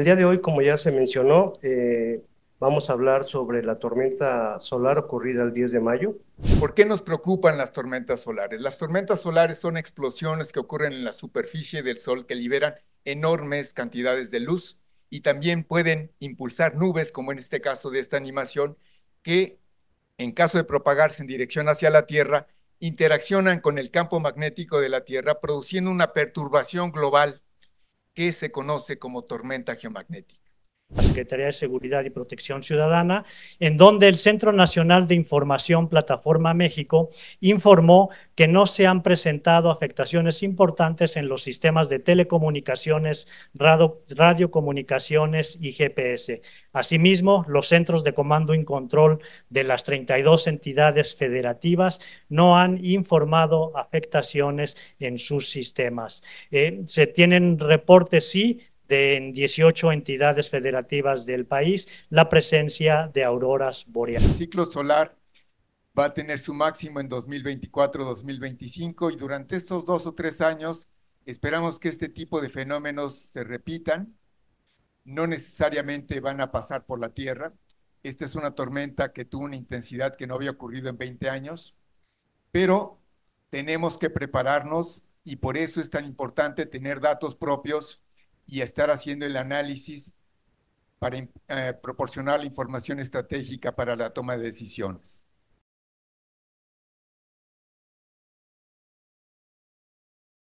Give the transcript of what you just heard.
El día de hoy, como ya se mencionó, eh, vamos a hablar sobre la tormenta solar ocurrida el 10 de mayo. ¿Por qué nos preocupan las tormentas solares? Las tormentas solares son explosiones que ocurren en la superficie del Sol que liberan enormes cantidades de luz y también pueden impulsar nubes, como en este caso de esta animación, que en caso de propagarse en dirección hacia la Tierra, interaccionan con el campo magnético de la Tierra, produciendo una perturbación global que se conoce como tormenta geomagnética. Secretaría de Seguridad y Protección Ciudadana, en donde el Centro Nacional de Información Plataforma México informó que no se han presentado afectaciones importantes en los sistemas de telecomunicaciones, radiocomunicaciones y GPS. Asimismo, los centros de comando y control de las 32 entidades federativas no han informado afectaciones en sus sistemas. Eh, se tienen reportes, sí, de, 18 entidades federativas del país la presencia de auroras boreales. El ciclo solar va a tener su máximo en 2024-2025 y durante estos dos o tres años esperamos que este tipo de fenómenos se repitan. No necesariamente van a pasar por la Tierra. Esta es una tormenta que tuvo una intensidad que no había ocurrido en 20 años, pero tenemos que prepararnos y por eso es tan importante tener datos propios y estar haciendo el análisis para eh, proporcionar la información estratégica para la toma de decisiones.